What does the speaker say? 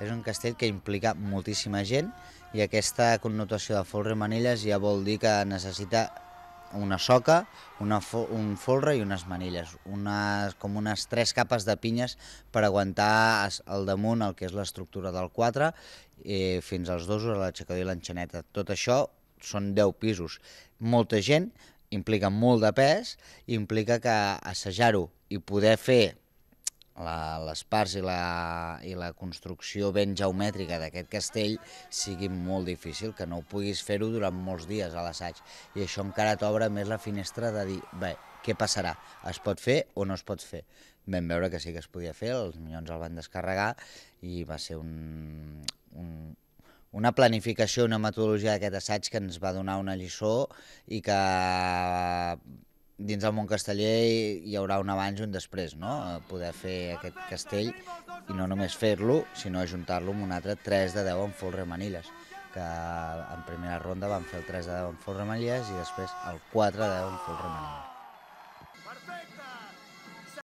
És un castell que implica moltíssima gent i aquesta connotació de folre manilles ja vol dir que necessita una soca, una fo un folre i unes manilles, unes, com unes tres capes de pinyes per aguantar al damunt el que és l'estructura del 4 eh, fins als dosos, a l'aixecador i l'enxaneta. Tot això són 10 pisos. Molta gent, implica molt de pes, implica que assajar-ho i poder fer la, les parts i la, i la construcció ben geomètrica d'aquest castell sigui molt difícil, que no ho puguis fer-ho durant molts dies a l'assaig. I això encara t'obre més la finestra de dir, bé, què passarà? Es pot fer o no es pot fer? Vam veure que sí que es podia fer, els minyons el van descarregar i va ser un, un, una planificació, una metodologia d'aquest assaig que ens va donar una lliçó i que dins del món casteller hi haurà un abans i un després, no? Poder fer aquest castell i no només fer-lo, sinó ajuntar-lo amb un altre 3 de 10 en folre manilles, que en primera ronda van fer el 3 de 10 en folre manilles i després el 4 de 10 en folre manilles.